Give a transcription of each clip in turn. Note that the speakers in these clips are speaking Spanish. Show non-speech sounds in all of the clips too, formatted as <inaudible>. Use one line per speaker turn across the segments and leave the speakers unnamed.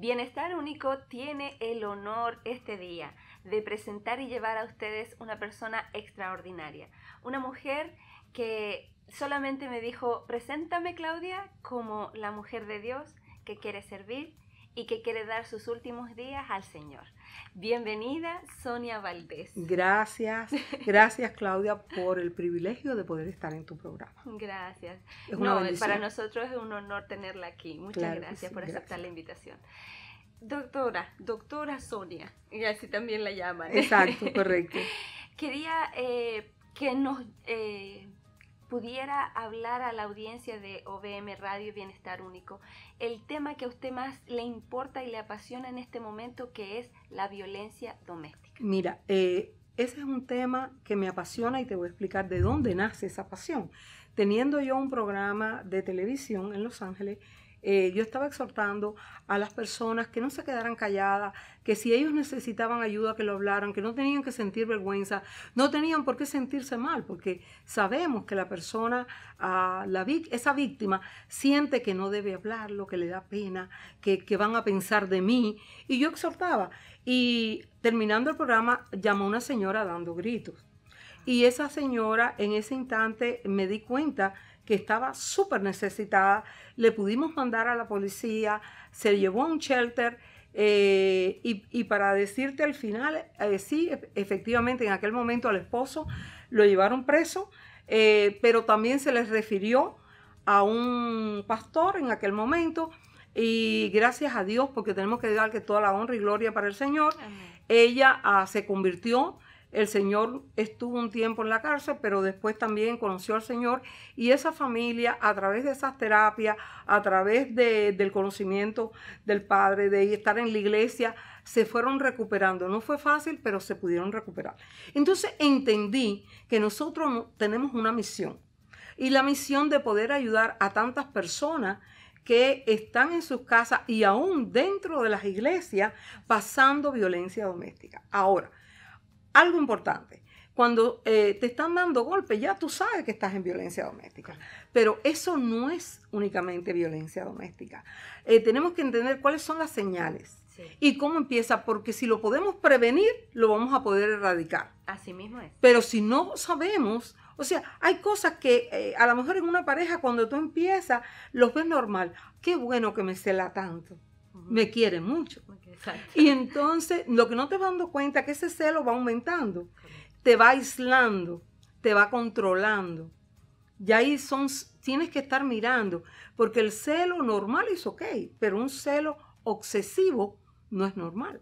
Bienestar Único tiene el honor este día de presentar y llevar a ustedes una persona extraordinaria, una mujer que solamente me dijo, preséntame Claudia como la mujer de Dios que quiere servir y que quiere dar sus últimos días al Señor. Bienvenida, Sonia Valdés.
Gracias, gracias Claudia por el privilegio de poder estar en tu programa.
Gracias. no, para nosotros es un honor tenerla aquí. Muchas gracias por aceptar la invitación. Doctora, doctora Sonia, y así también la llaman. Exacto, <laughs> correcto. Quería eh, que nos... Eh, pudiera hablar a la audiencia de OBM Radio Bienestar Único el tema que a usted más le importa y le apasiona en este momento, que es la violencia doméstica.
Mira, eh, ese es un tema que me apasiona y te voy a explicar de dónde nace esa pasión. Teniendo yo un programa de televisión en Los Ángeles, eh, yo estaba exhortando a las personas que no se quedaran calladas, que si ellos necesitaban ayuda, que lo hablaran, que no tenían que sentir vergüenza, no tenían por qué sentirse mal, porque sabemos que la persona, ah, esa víctima, siente que no debe hablarlo, que le da pena, que, que van a pensar de mí. Y yo exhortaba. Y terminando el programa, llamó una señora dando gritos. Y esa señora en ese instante me di cuenta que estaba súper necesitada. Le pudimos mandar a la policía, se llevó a un shelter. Eh, y, para decirte al final, eh, sí, efectivamente, en aquel momento al esposo lo llevaron preso, eh, pero también se les refirió a un pastor en aquel momento. Y gracias a Dios, porque tenemos que dar toda la honra y gloria para el Señor, ella ah, se convirtió el señor estuvo un tiempo en la cárcel, pero después también conoció al Señor y esa familia a través de esas terapias, a través del conocimiento del Padre, de estar en la iglesia, se fueron recuperando. No fue fácil, pero se pudieron recuperar. Entonces entendí que nosotros tenemos una misión y la misión de poder ayudar a tantas personas que están en sus casas y aún dentro de las iglesias pasando violencia doméstica. Ahora, algo importante. Cuando eh, te están dando golpes, ya tú sabes que estás en violencia doméstica. Pero eso no es únicamente violencia doméstica. Eh, tenemos que entender cuáles son las señales y cómo empieza, porque si lo podemos prevenir, lo vamos a poder erradicar.
Así mismo es.
Pero si no sabemos, o sea, hay cosas que eh, a lo mejor en una pareja, cuando tú empiezas, los ves normal. Qué bueno que me cela tanto me quiere mucho. Y entonces lo que no te vas dando cuenta es que ese celo va aumentando, te va aislando, te va controlando. Y ahí son, tienes que estar mirando, porque el celo normal es ok, pero un celo obsesivo no es normal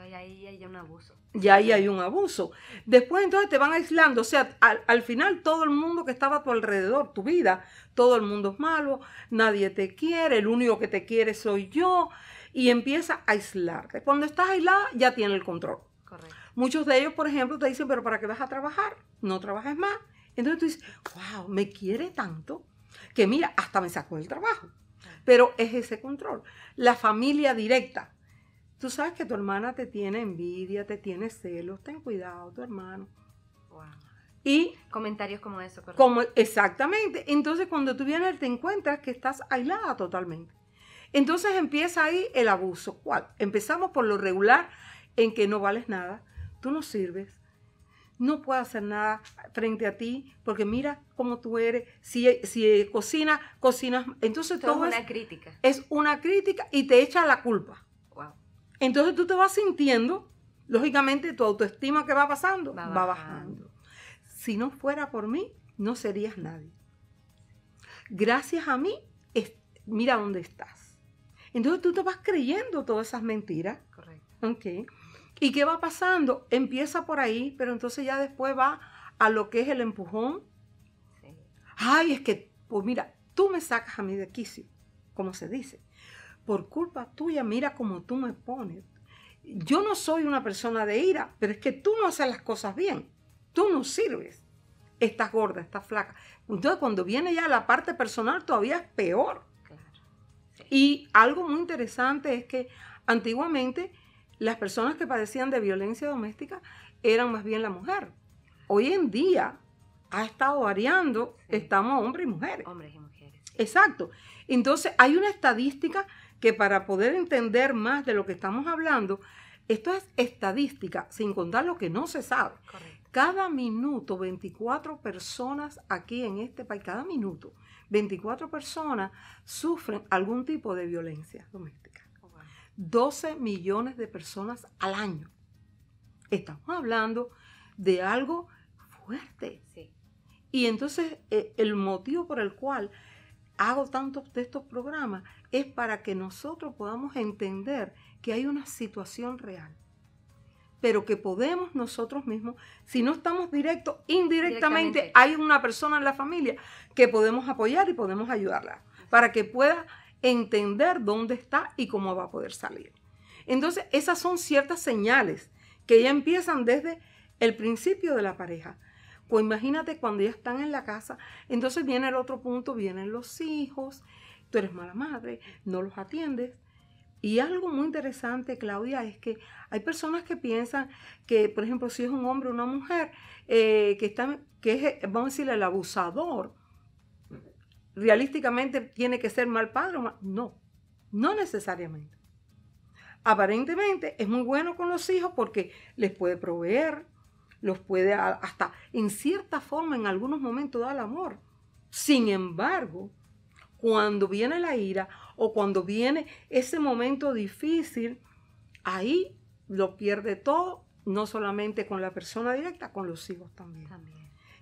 ahí hay un abuso.
Y ahí hay un abuso. Después entonces te van aislando, o sea, al, final todo el mundo que estaba a tu alrededor, tu vida, todo el mundo es malo, nadie te quiere, el único que te quiere soy yo, y empieza a aislarte. Cuando estás aislada ya tiene el control. Correcto. Muchos de ellos, por ejemplo, te dicen, pero ¿para qué vas a trabajar? No trabajes más. Entonces tú dices, wow, me quiere tanto que mira, hasta me sacó el trabajo. Pero es ese control. La familia directa, Tú sabes que tu hermana te tiene envidia, te tiene celos, ten cuidado, tu hermano. Y
comentarios como eso, correcto. Como,
exactamente. Entonces, cuando tú vienes, te encuentras que estás aislada totalmente. Entonces empieza ahí el abuso. ¿Cuál? Empezamos por lo regular, en que no vales nada, tú no sirves, no puedes hacer nada frente a ti, porque mira cómo tú eres, si, si cocinas, cocinas. Entonces todo, todo es una crítica. Es una crítica y te echa la culpa. Entonces tú te vas sintiendo, lógicamente tu autoestima que va pasando va bajando. Si no fuera por mí, no serías nadie. Gracias a mí, mira dónde estás. Entonces tú te vas creyendo todas esas mentiras. Correcto. ¿Y qué va pasando? Empieza por ahí, pero entonces ya después va a lo que es el empujón. Sí. Ay, es que, pues mira, tú me sacas a mí de quicio, como se dice por culpa tuya, mira cómo tú me pones. Yo no soy una persona de ira, pero es que tú no haces las cosas bien, tú no sirves. Estás gorda, estás flaca. Entonces cuando viene ya la parte personal todavía es peor. Y algo muy interesante es que antiguamente las personas que padecían de violencia doméstica eran más bien la mujer. Hoy en día ha estado variando, estamos hombres y mujeres. Hombres y mujeres. Exacto. Entonces hay una estadística que para poder entender más de lo que estamos hablando, esto es estadística, sin contar lo que no se sabe. Cada minuto, 24 personas aquí en este país, cada minuto, 24 personas sufren algún tipo de violencia doméstica. 12 millones de personas al año. Estamos hablando de algo fuerte. Y entonces eh, el motivo por el cual hago tantos de estos programas es para que nosotros podamos entender que hay una situación real, pero que podemos nosotros mismos, si no estamos directos, indirectamente hay una persona en la familia que podemos apoyar y podemos ayudarla para que pueda entender dónde está y cómo va a poder salir. Entonces, esas son ciertas señales que ya empiezan desde el principio de la pareja. Pues imagínate cuando ya están en la casa, entonces viene el otro punto, vienen los hijos, tú eres mala madre, no los atiendes. Y algo muy interesante, Claudia, es que hay personas que piensan que, por ejemplo, si es un hombre o una mujer, eh, que, está, que es, vamos a decir, el abusador, realísticamente tiene que ser mal padre. O mal? No, no necesariamente. Aparentemente es muy bueno con los hijos porque les puede proveer, los puede hasta en cierta forma en algunos momentos dar amor. Sin embargo, cuando viene la ira o cuando viene ese momento difícil, ahí lo pierde todo, no solamente con la persona directa, con los hijos también.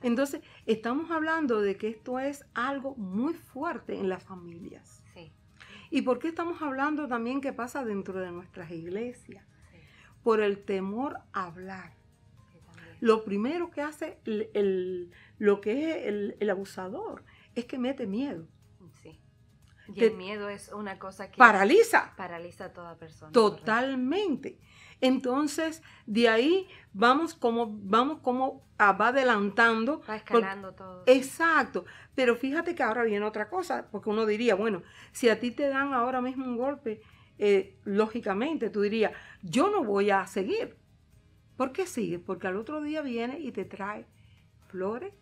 Entonces, estamos hablando de que esto es algo muy fuerte en las familias. ¿Y por qué estamos hablando también que pasa dentro de nuestras iglesias? Por el temor a hablar lo primero que hace el, lo que es el, abusador es que mete miedo. Sí. el
miedo es una cosa que paraliza. Paraliza a toda persona.
Totalmente. Entonces, de ahí vamos como, vamos como va adelantando. Va escalando todo. Exacto. Pero fíjate que ahora viene otra cosa, porque uno diría, bueno, si a ti te dan ahora mismo un golpe, eh, lógicamente tú dirías, yo no voy a seguir ¿Por qué sigue? Porque al otro día viene y te trae flores.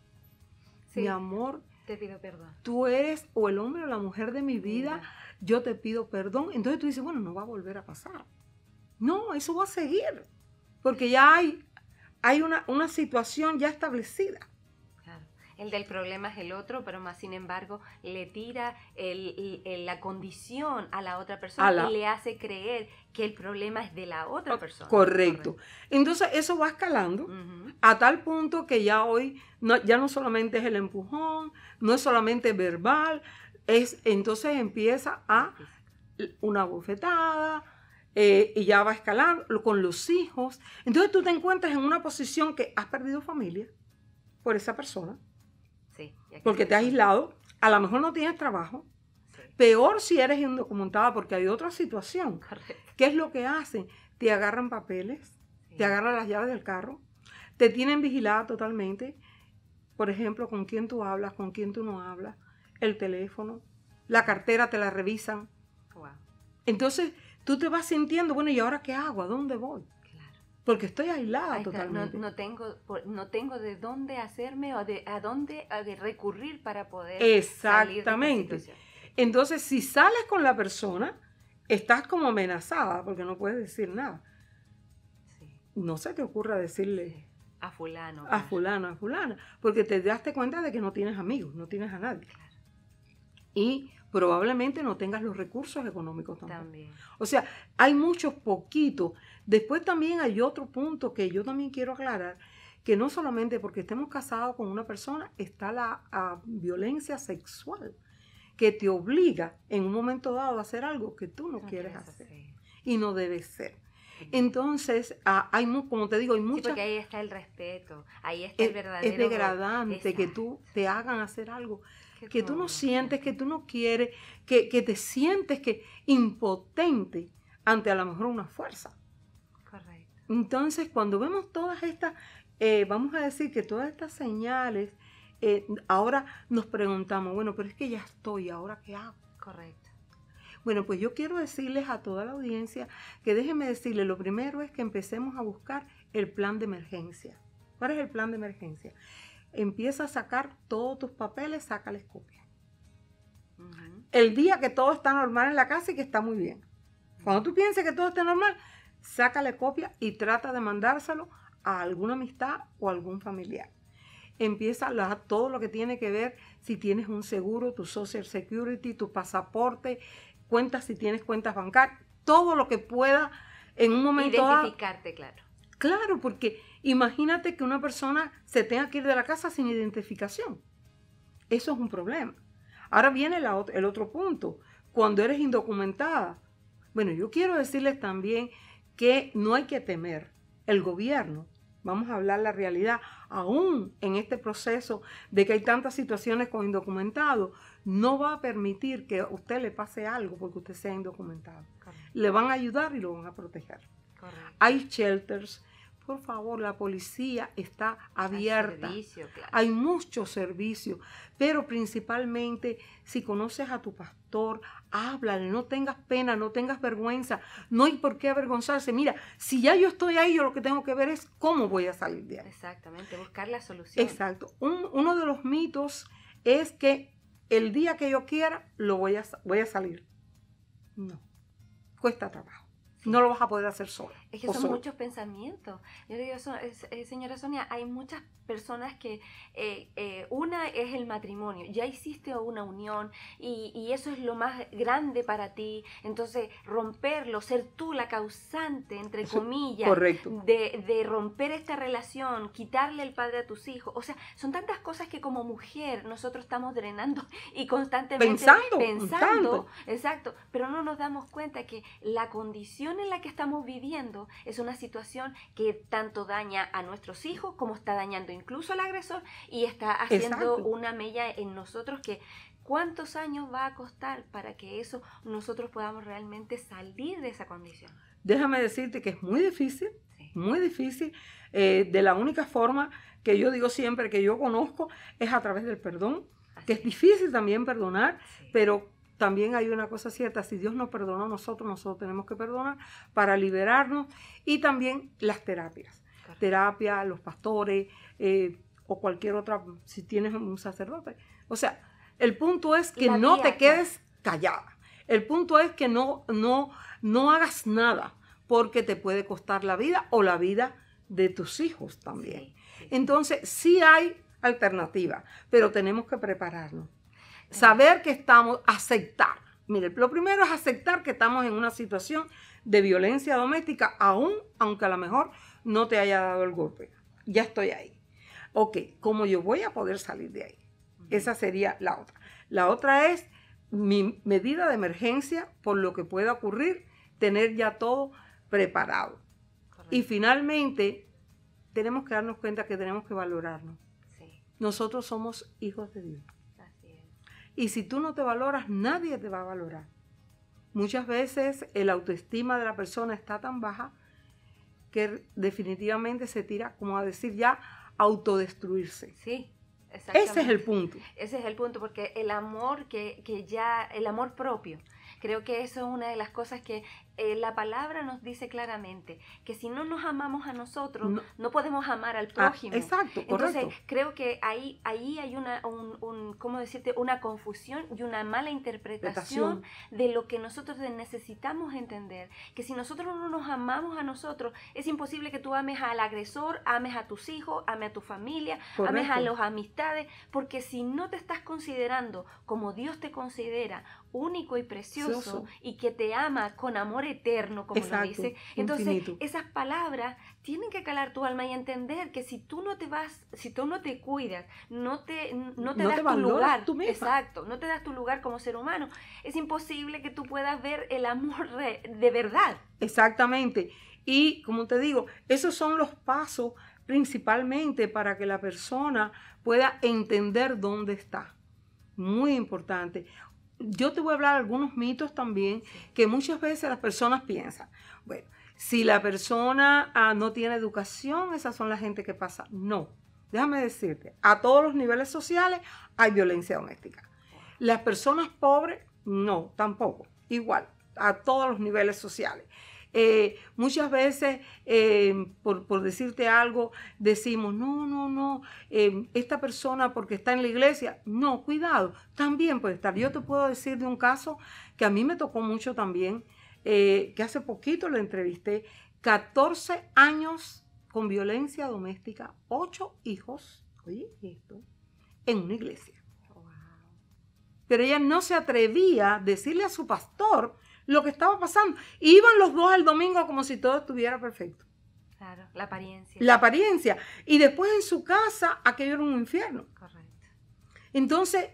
mi amor.
Te pido perdón.
Tú eres o el hombre o la mujer de mi vida. Yo te pido perdón. Entonces tú dices, bueno, no va a volver a pasar. No, eso va a seguir. Porque ya hay, hay una situación ya establecida
el del problema es el otro, pero más sin embargo le tira la condición a la otra persona y le hace creer que el problema es de la otra persona. Correcto.
Entonces eso va escalando a tal punto que ya hoy ya no solamente es el empujón, no es solamente verbal, es entonces empieza a una bofetada, eh, y ya va a escalar con los hijos. Entonces tú te encuentras en una posición que has perdido familia por esa persona porque te has aislado, a lo mejor no tienes trabajo, peor si eres indocumentada porque hay otra situación. ¿Qué es lo que hacen? Te agarran papeles, te agarran las llaves del carro, te tienen vigilada totalmente, por ejemplo, con quién tú hablas, con quién tú no hablas, el teléfono, la cartera te la revisan. Entonces tú te vas sintiendo, bueno, ¿y ahora qué hago? ¿A dónde voy? porque estoy aislada totalmente.
No, tengo, no tengo de dónde hacerme o de a dónde recurrir para poder.
Exactamente. Entonces, si sales con la persona, estás como amenazada porque no puedes decir nada. No se te ocurra decirle. A fulano. A fulano, a fulana. Porque te daste cuenta de que no tienes amigos, no tienes a nadie. Claro y probablemente no tengas los recursos económicos tampoco. también. O sea, hay muchos poquitos. Después también hay otro punto que yo también quiero aclarar, que no solamente porque estemos casados con una persona está la ah, violencia sexual que te obliga en un momento dado a hacer algo que tú no, quieres hacer y no debes ser. Entonces, ah, hay como te digo, hay muchos Sí, porque ahí
está el respeto,
ahí está el verdadero... Es degradante que tú te hagan hacer algo que tú no sientes, que tú no quieres, que, te sientes que impotente ante a lo mejor una fuerza. Correcto. Entonces, cuando vemos todas estas, eh, vamos a decir que todas estas señales, eh, ahora nos preguntamos, bueno, pero es que ya estoy, ¿ahora qué hago? Correcto. Bueno, pues yo quiero decirles a toda la audiencia que déjenme decirles, lo primero es que empecemos a buscar el plan de emergencia. ¿Cuál es el plan de emergencia? empieza a sacar todos tus papeles, sácales copia. El día que todo está normal en la casa y que está muy bien. Cuando tú pienses que todo está normal, sácale copia y trata de mandárselo a alguna amistad o algún familiar. Empieza a la, todo lo que tiene que ver si tienes un seguro, tu social security, tu pasaporte, cuentas si tienes cuentas bancarias, todo lo que pueda en un momento identificarte, claro. Claro, porque Imagínate que una persona se tenga que ir de la casa sin identificación. Eso es un problema. Ahora viene el otro punto, cuando eres indocumentada. Bueno, yo quiero decirles también que no hay que temer. El gobierno, vamos a hablar la realidad, aún en este proceso de que hay tantas situaciones con indocumentados, no va a permitir que a usted le pase algo porque usted sea indocumentado. Le van a ayudar y lo van a proteger. Hay shelters, por favor, la policía está abierta. Hay, servicio, muchos servicios, pero principalmente si conoces a tu pastor, háblale, no tengas pena, no tengas vergüenza, no hay por qué avergonzarse. Mira, si ya yo estoy ahí, yo lo que tengo que ver es cómo voy a salir de ahí. Exactamente,
buscar la solución.
Exacto. uno de los mitos es que el día que yo quiera, lo voy a, voy a salir. No, cuesta trabajo no lo vas a poder hacer sola. Es que son
muchos pensamientos. Yo le digo, eh, señora Sonia, hay muchas personas que eh, eh, una es el matrimonio, ya hiciste una unión y, eso es lo más grande para ti, entonces romperlo, ser tú la causante, entre comillas, de, de, romper esta relación, quitarle el padre a tus hijos, o sea, son tantas cosas que como mujer nosotros estamos drenando y constantemente pensando, pensando. exacto, pero no nos damos cuenta que la condición en la que estamos viviendo es una situación que tanto daña a nuestros hijos como está dañando incluso al agresor y está haciendo una mella en nosotros que cuántos años va a costar para que eso nosotros podamos realmente salir de esa condición.
Déjame decirte que es muy difícil, muy difícil. Eh, de la única forma que yo digo siempre que yo conozco es a través del perdón, que es difícil también perdonar, pero también hay una cosa cierta, si Dios nos perdonó, nosotros, nosotros tenemos que perdonar para liberarnos y también las terapias. Terapia, los pastores eh, o cualquier otra, si tienes un sacerdote. O sea, el punto es que no te pues. quedes callada. El punto es que no, no, no hagas nada porque te puede costar la vida o la vida de tus hijos también. Entonces, sí hay alternativa, pero tenemos que prepararnos. Saber que estamos, aceptar. Mire, lo primero es aceptar que estamos en una situación de violencia doméstica, aún aunque a lo mejor no te haya dado el golpe. Ya estoy ahí. Ok, ¿cómo yo voy a poder salir de ahí? Esa sería la otra. La otra es mi medida de emergencia por lo que pueda ocurrir, tener ya todo preparado. Y finalmente, tenemos que darnos cuenta que tenemos que valorarnos. Nosotros somos hijos de Dios. Y si tú no te valoras, nadie te va a valorar. Muchas veces el autoestima de la persona está tan baja que definitivamente se tira, como a decir ya, autodestruirse.
Sí. Ese es el punto. Ese es el punto, porque el amor que, que ya, el amor propio, creo que eso es una de las cosas que eh, la palabra nos dice claramente que si no nos amamos a nosotros, no, podemos amar al ah, prójimo. exacto, Entonces, creo que ahí, ahí hay una, ¿cómo decirte? una confusión y una mala interpretación de lo que nosotros necesitamos entender. Que si nosotros no nos amamos a nosotros, es imposible que tú ames al agresor, ames a tus hijos, ames a tu familia, ames a las amistades, porque si no te estás considerando como Dios te considera, único y precioso, y que te ama con amor eterno, como lo dice. Entonces, esas palabras tienen que calar tu alma y entender que si tú no te vas, si tú no te cuidas, no te, no te das tu lugar, exacto, no te das tu lugar como ser humano, es imposible que tú puedas ver el amor de verdad.
Exactamente. Y como te digo, esos son los pasos principalmente para que la persona pueda entender dónde está. Muy importante yo te voy a hablar algunos mitos también que muchas veces las personas piensan. Bueno, si la persona ah, no tiene educación, esas son las gente que pasa. No, déjame decirte, a todos los niveles sociales hay violencia doméstica. Las personas pobres, no, tampoco. Igual, a todos los niveles sociales. Eh, muchas veces, eh, por, decirte algo, decimos, no, no, no, eh, esta persona porque está en la iglesia, no, cuidado, también puede estar. Yo te puedo decir de un caso que a mí me tocó mucho también, que hace poquito le entrevisté, 14 años con violencia doméstica, 8 hijos, oye, esto, en una iglesia. Pero ella no se atrevía a decirle a su pastor lo que estaba pasando. Iban los dos al domingo como si todo estuviera perfecto.
Claro, la apariencia.
La apariencia. Y después en su casa, aquello era un infierno. Correcto. Entonces,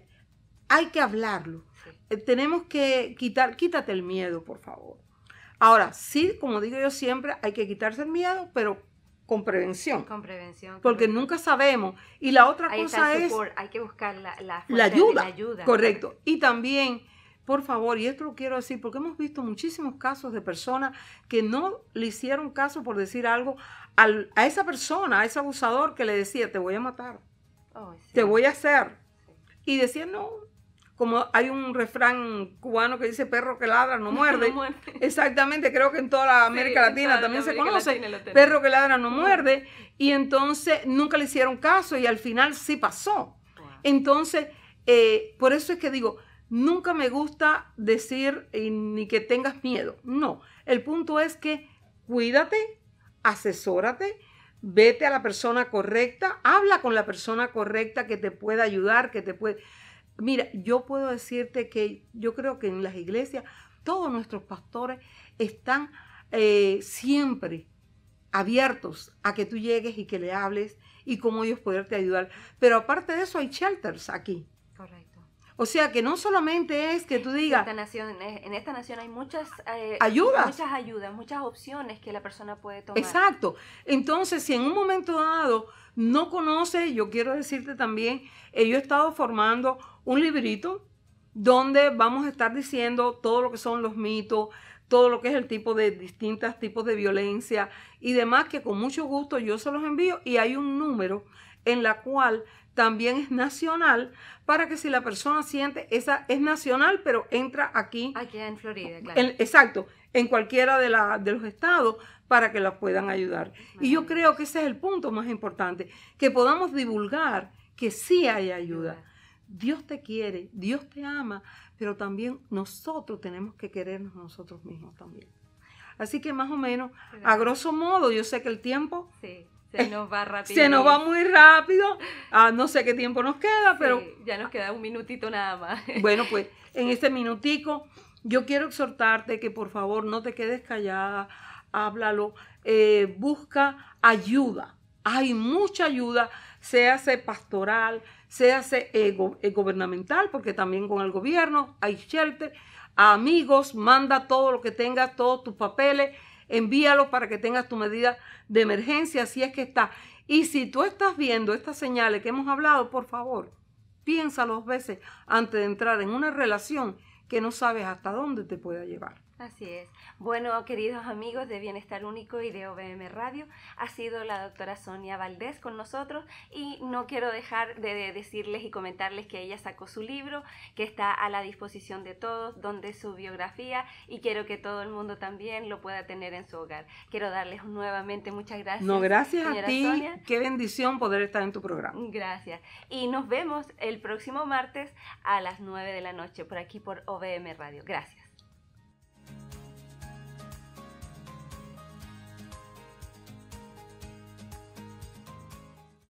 hay que hablarlo. Eh, tenemos que quitar, quítate el miedo, por favor. Ahora, sí, como digo yo siempre, hay que quitarse el miedo, pero con prevención.
Con prevención. Porque
nunca sabemos. Y la otra cosa es...
Hay que buscar la, ayuda, la ayuda. Correcto.
Y también por favor, y esto lo quiero decir porque hemos visto muchísimos casos de personas que no le hicieron caso por decir algo a esa persona, a ese abusador que le decía, te voy a matar, te voy a hacer. Y decían, no, como hay un refrán cubano que dice perro que ladra no <laughs> muerde. Exactamente, creo que en toda América Latina también se conoce. Perro que ladra no mm. muerde. Y entonces nunca le hicieron caso y al final sí pasó. Entonces, eh, por eso es que digo, Nunca me gusta decir eh, ni que tengas miedo. No, el punto es que cuídate, asesórate, vete a la persona correcta, habla con la persona correcta que te pueda ayudar, que te puede... Mira, yo puedo decirte que yo creo que en las iglesias todos nuestros pastores están eh, siempre abiertos a que tú llegues y que le hables y cómo ellos poderte ayudar. Pero aparte de eso hay shelters aquí. Correcto o sea que no solamente es que tú
digas... en esta nación hay muchas eh, ayudas. Muchas ayudas, muchas opciones que la persona puede tomar.
Exacto. Entonces, si en un momento dado no conoces, yo quiero decirte también, eh, yo he estado formando un librito donde vamos a estar diciendo todo lo que son los mitos, todo lo que es el tipo de distintos tipos de violencia y demás, que con mucho gusto yo se los envío y hay un número en la cual también es nacional, para que si la persona siente, esa es nacional, pero entra aquí. Aquí en Florida, claro. exacto, en cualquiera de, la, de los estados, para que la puedan ayudar. Y yo creo que ese es el punto más importante, que podamos divulgar que sí hay ayuda. Dios te quiere, Dios te ama, pero también nosotros tenemos que querernos nosotros mismos también. Así que más o menos, a grosso modo, yo sé que el tiempo... Se
nos va rápido. Se nos va muy
rápido. Ah, no sé qué tiempo nos queda, pero...
Ya nos queda un minutito nada más. <laughs> Bueno, pues
en este minutico yo quiero exhortarte que por favor no te quedes callada, háblalo, eh, busca ayuda. Hay mucha ayuda, se hace pastoral, se hace ego, eh, gubernamental, porque también con el gobierno hay shelter, amigos, manda todo lo que tengas, todos tus papeles Envíalo para que tengas tu medida de emergencia si es que está. Y si tú estás viendo estas señales que hemos hablado, por favor, piensa dos veces antes de entrar en una relación que no sabes hasta dónde te pueda llevar.
Así es. Bueno, queridos amigos de Bienestar Único y de OBM Radio, ha sido la doctora Sonia Valdés con nosotros y no quiero dejar de decirles y comentarles que ella sacó su libro que está a la disposición de todos, donde su biografía y quiero que todo el mundo también lo pueda tener en su hogar. Quiero darles nuevamente muchas gracias. No, gracias a ti.
Qué bendición poder estar en tu programa.
Gracias. Y nos vemos el próximo martes a las 9 de la noche por aquí por OBM Radio. Gracias.